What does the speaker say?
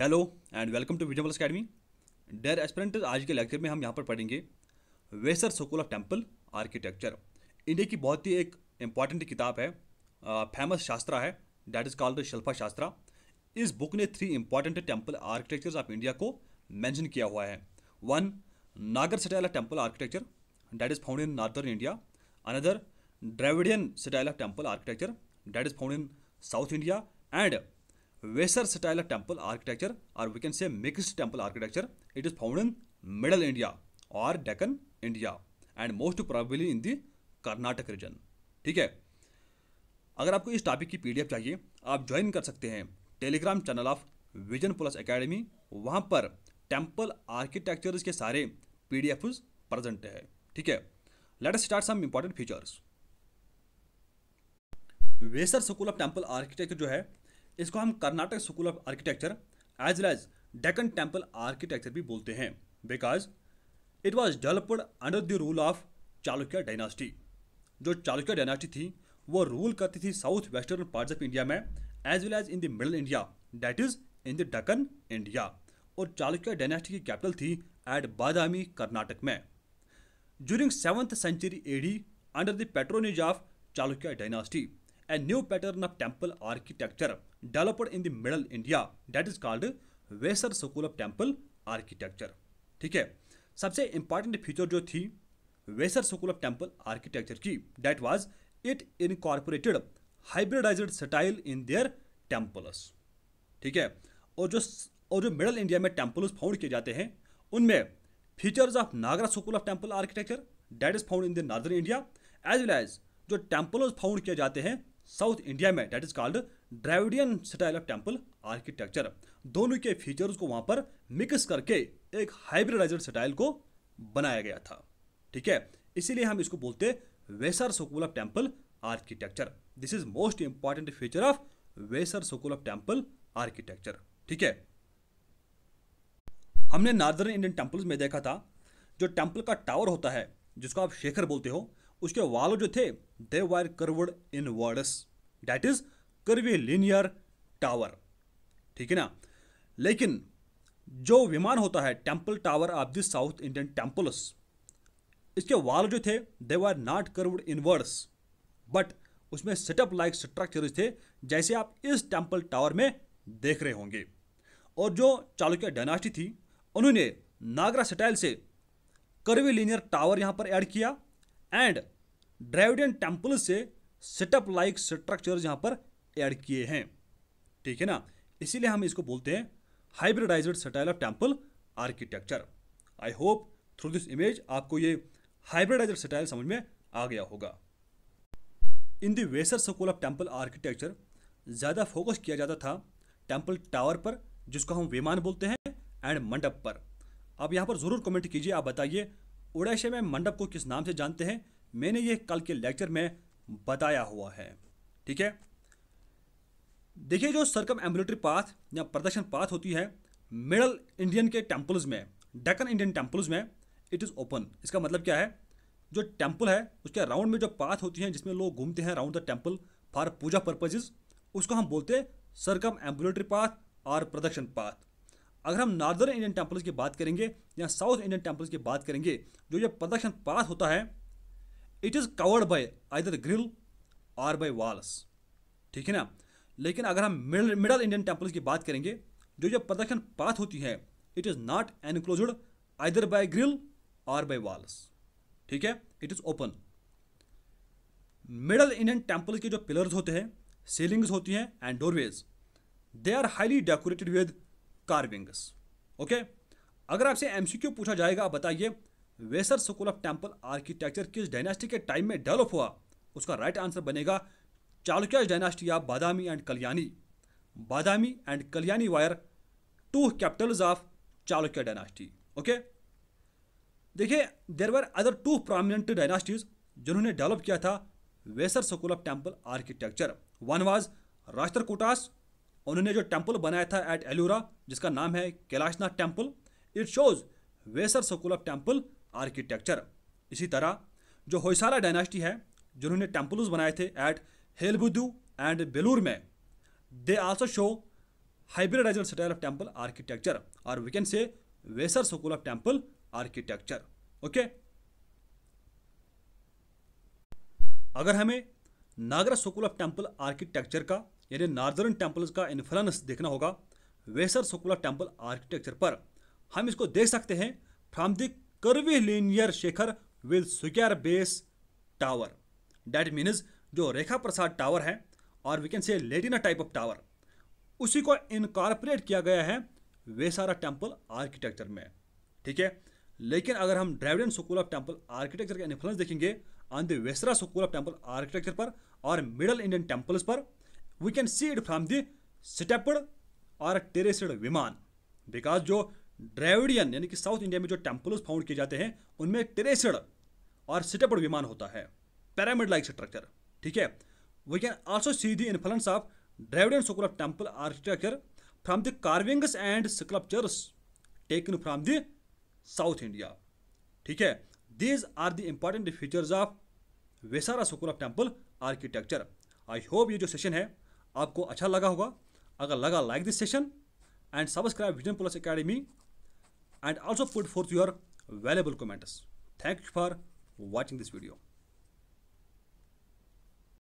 hello and welcome to visual academy dear aspirant आज के lecture में हम यहाँ पर पढ़ेंगे Vesara school temple architecture India की बहुत ही एक इम्पॉर्टेंट किताब है फेमस शास्त्रा है डैट इज़ कॉल्ड शिल्पा शास्त्रा इस बुक ने three important temple architecture of India को मैंशन किया हुआ है one Nagara of temple architecture that is found in northern India another Dravidian of temple architecture that is found in South India and Vesara style temple architecture और we can say mixed temple architecture it is found in middle India और Deccan India and most probably in the Karnataka region ठीक है अगर आपको इस topic की PDF चाहिए आप ज्वाइन कर सकते हैं Telegram channel of vision plus academy वहां पर टेम्पल आर्किटेक्चर के सारे पी डी एफ प्रजेंट है ठीक है let us start some important features Vesara school of temple architecture जो है इसको हम Karnataka school of architecture as well as Deccan temple architecture भी बोलते हैं because it was developed under the rule of Chalukya dynasty जो चालुक्य डायनास्टी थी वो रूल करती थी south western parts of India में as well as in the middle India that is in the Deccan India और चालुक्य डायनास्टी की कैपिटल थी एट बादामी कर्नाटक में during seventh century AD under the patronage of Chalukya dynasty a new pattern of temple architecture developed in the middle India that is called Vesara school of temple architecture ठीक है सबसे important feature जो थी Vesara school of temple architecture की that was it incorporated hybridized style in their temples ठीक है और जो और जो मिडल इंडिया में टेम्पल्स फाउंड किए जाते हैं उनमें features of Nagara school of temple architecture that is found in the northern India as well as जो टेम्पल्स फाउंड किए जाते हैं साउथ इंडिया में that is called Dravidian style of temple architecture दोनों के फीचर्स को वहां पर मिक्स करके एक हाइब्रिडाइज स्टाइल को बनाया गया था ठीक है इसीलिए हम इसको बोलते Vesara school of temple architecture this is most important feature of Vesara school of temple architecture ठीक है हमने नार्दर्न इंडियन टेम्पल्स में देखा था जो टेम्पल का टावर होता है जिसको आप शेखर बोलते हो उसके वाल जो थे they were curved inwards that is curvilinear tower ठीक है ना लेकिन जो विमान होता है temple tower of the South Indian temples इसके वाल जो थे they were not inwards but उसमें सेटअप लाइक स्ट्रक्चर थे जैसे आप इस टेम्पल टावर में देख रहे होंगे और जो चालुक्य डायनास्टी थी उन्होंने नागरा स्टाइल से कर्वी लीनियर टावर यहाँ पर ऐड किया एंड ड्राविडियन टेम्पल से सेटअप लाइक स्ट्रक्चर यहाँ पर ऐड किए हैं ठीक है ना इसीलिए हम इसको बोलते हैं hybridized style of temple architecture I hope through this image आपको ये हाइब्रिडाइज्ड स्टाइल समझ में आ गया होगा in the Vesara school of temple architecture ज़्यादा फोकस किया जाता था टेम्पल टावर पर जिसको हम विमान बोलते हैं एंड मंडप पर आप यहाँ पर ज़रूर कमेंट कीजिए आप बताइए उड़ैशे में मंडप को किस नाम से जानते हैं मैंने ये कल के लेक्चर में बताया हुआ है ठीक है देखिए जो सरकम एम्बुलेटरी पाथ या प्रदर्शन पाथ होती है मिडल इंडियन के टेम्पल्स में डेकन इंडियन टेम्पल्स में इट इज़ ओपन इसका मतलब क्या है जो टेम्पल है उसके राउंड में जो पाथ होती हैं जिसमें लोग घूमते हैं round the temple for puja purposes उसको हम बोलते हैं सरकम एम्बुलेटरी पाथ और प्रदक्षण पाथ अगर हम नॉर्दर्न इंडियन टेम्पल्स की बात करेंगे या साउथ इंडियन टेम्पल्स की बात करेंगे जो ये प्रोडक्शन पाथ होता है it is covered by either grill और बाय वॉल्स ठीक है ना लेकिन अगर हम मिडल इंडियन टेम्पल्स की बात करेंगे जो ये प्रोडक्शन पाथ होती है it is not enclose either by grill और बाय वॉल्स ठीक है it is open middle Indian temple के जो पिलर्स होते हैं सीलिंग्स होती हैं and doorways they are highly decorated with carvings okay अगर आपसे एमसीक्यू पूछा जाएगा आप बताइए Vesara school of temple architecture किस डायनेस्टी के टाइम में डेवलप हुआ उसका राइट आंसर बनेगा चालुक्या डायनेस्टी या Badami and Kalyani Badami and Kalyani were two capitals of Chalukya dynasty okay देखिए there were other two prominent dynasties जिन्होंने डेवलप किया था Vesara school of temple architecture one was Rashtrakutas उन्होंने जो टेम्पल बनाया था एट एलूरा जिसका नाम है Kailashnath temple it shows Vesara school of temple architecture इसी तरह जो होसारा डायनास्टी है जिन्होंने टेम्पल्स बनाए थे एट हेलबुदू एंड बेलूर में they also show hybridised style of temple architecture और we can say Vesara school of temple architecture okay अगर हमें Nagara school of temple architecture का यानी नार्दर्न टेम्पल्स का इन्फ्लुएंस देखना होगा वेसर सकुला टेम्पल आर्किटेक्चर पर हम इसको देख सकते हैं from the curvilinear shikhara with square base tower that means जो रेखा प्रसाद टावर है और वी कैन से लेटिना टाइप ऑफ टावर उसी को इनकॉर्पोरेट किया गया है वेसारा टेम्पल आर्किटेक्चर में ठीक है लेकिन अगर हम Dravidian school of temple architecture का इन्फ्लुएंस देखेंगे on the Vesara school of temple architecture पर और मिडल इंडियन टेम्पल्स पर we can see it from the stepped और टेरेसड विमान बिकॉज जो ड्रेविडियन यानी कि साउथ इंडिया में जो टेम्पल्स फाउंड किए जाते हैं उनमें टेरेसड और सिटेपड विमान होता है पैरामिड लाइक स्ट्रक्चर ठीक है we can also see the influence of Dravidian school of temple architecture from the carvings and sculptures taken from the South India ठीक है these are the important features of Vesara school of temple architecture I hope ये जो session है आपको अच्छा लगा होगा अगर लगा like this session and subscribe Vision Plus Academy and also put forth your valuable comments thank you for watching this video